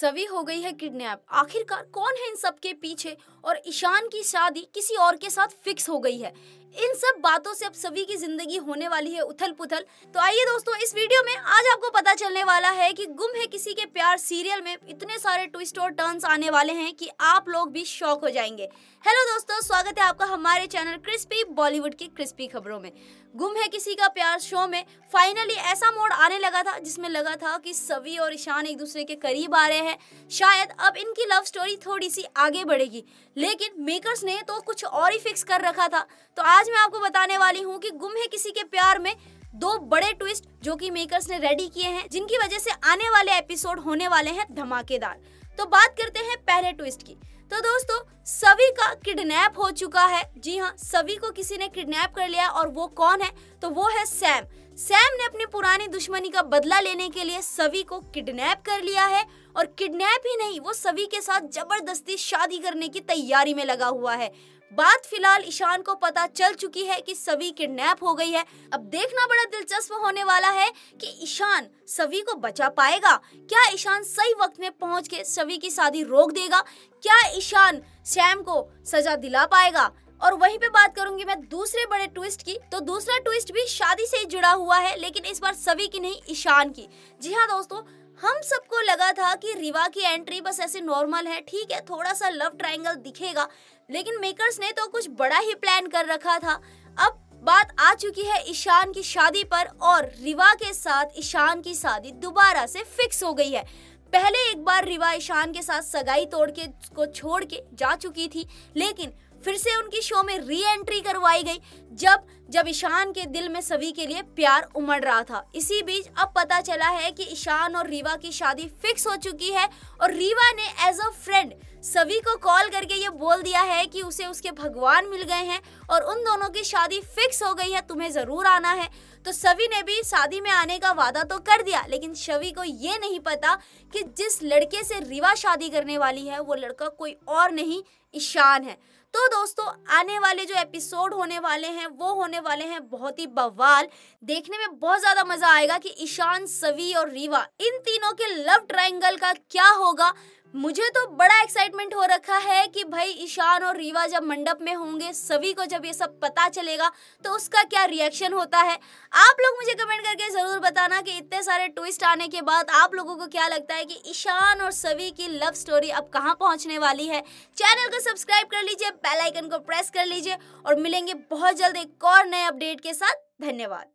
सभी हो गई है किडनैप आखिरकार कौन है इन सबके पीछे और ईशान की शादी किसी और के साथ फिक्स हो गई है इन सब बातों से अब सभी की जिंदगी होने वाली है उथल पुथल तो आइए दोस्तों इस वीडियो में आज आपको पता चलने वाला है कि गुम है किसी के प्यार सीरियल में इतने सारे ट्विस्ट और टर्न्स आने वाले हैं कि आप लोग भी शौक हो जाएंगे हेलो दोस्तों स्वागत है आपका हमारे चैनल क्रिस्पी बॉलीवुड की क्रिस्पी खबरों में गुम है किसी का प्यार शो में फाइनली ऐसा मोड आने लगा था जिसमें लगा था कि सभी और ईशान एक दूसरे के करीब आ रहे हैं शायद अब इनकी लव स्टोरी थोड़ी सी आगे बढ़ेगी लेकिन मेकर्स ने तो कुछ और ही फिक्स कर रखा था तो आज आज मैं आपको बताने वाली हूँ कि गुम है किसी के प्यार में दो बड़े ट्विस्ट जो कि मेकर्स ने रेडी किए हैं जिनकी वजह से आने वाले एपिसोड होने वाले हैं धमाकेदार तो बात करते हैं पहले ट्विस्ट की तो दोस्तों सभी का किडनैप हो चुका है जी हाँ सभी को किसी ने किडनैप कर लिया और वो कौन है तो वो है सैम सैम ने अपनी पुरानी दुश्मनी का बदला लेने के लिए सभी को किडनैप कर लिया है और किडनैप ही नहीं वो सभी के साथ जबरदस्ती शादी करने की तैयारी में लगा हुआ है बात फिलहाल ईशान को पता चल चुकी है कि सभी किडनैप हो गई है अब देखना बड़ा दिलचस्प होने वाला है कि ईशान सभी को बचा पाएगा क्या ईशान सही वक्त में पहुंच के सभी की शादी रोक देगा क्या ईशान सैम को सजा दिला पाएगा और वहीं पे बात करूंगी मैं दूसरे बड़े ट्विस्ट की तो दूसरा ट्विस्ट भी शादी से जुड़ा हुआ है लेकिन इस बार सभी की नहीं ईशान की जी हाँ दोस्तों हम सबको लगा था कि रिवा की एंट्री बस ऐसे नॉर्मल है ठीक है थोड़ा सा लव ट्रायंगल दिखेगा लेकिन मेकर्स ने तो कुछ बड़ा ही प्लान कर रखा था अब बात आ चुकी है ईशान की शादी पर और रिवा के साथ ईशान की शादी दोबारा से फिक्स हो गई है पहले एक बार रिवा ईशान के साथ सगाई तोड़ के को छोड़ के जा चुकी थी लेकिन फिर से उनकी शो में री एंट्री करवाई गई जब जब ईशान के दिल में सभी के लिए प्यार उमड़ रहा था इसी बीच अब पता चला है कि ईशान और रीवा की शादी फिक्स हो चुकी है और रीवा ने एज अ फ्रेंड सभी को कॉल करके ये बोल दिया है कि उसे उसके भगवान मिल गए हैं और उन दोनों की शादी फिक्स हो गई है तुम्हें ज़रूर आना है तो सभी ने भी शादी में आने का वादा तो कर दिया लेकिन शवी को ये नहीं पता कि जिस लड़के से रीवा शादी करने वाली है वो लड़का कोई और नहीं ईशान है तो दोस्तों आने वाले जो एपिसोड होने वाले हैं वो होने वाले हैं बहुत ही बवाल देखने में बहुत ज्यादा मजा आएगा कि ईशान सवी और रीवा इन तीनों के लव ट्रायंगल का क्या होगा मुझे तो बड़ा एक्साइटमेंट हो रखा है कि भाई ईशान और रीवा जब मंडप में होंगे सभी को जब ये सब पता चलेगा तो उसका क्या रिएक्शन होता है आप लोग मुझे कमेंट करके ज़रूर बताना कि इतने सारे ट्विस्ट आने के बाद आप लोगों को क्या लगता है कि ईशान और सभी की लव स्टोरी अब कहाँ पहुँचने वाली है चैनल को सब्सक्राइब कर लीजिए बेलाइकन को प्रेस कर लीजिए और मिलेंगे बहुत जल्द एक और नए अपडेट के साथ धन्यवाद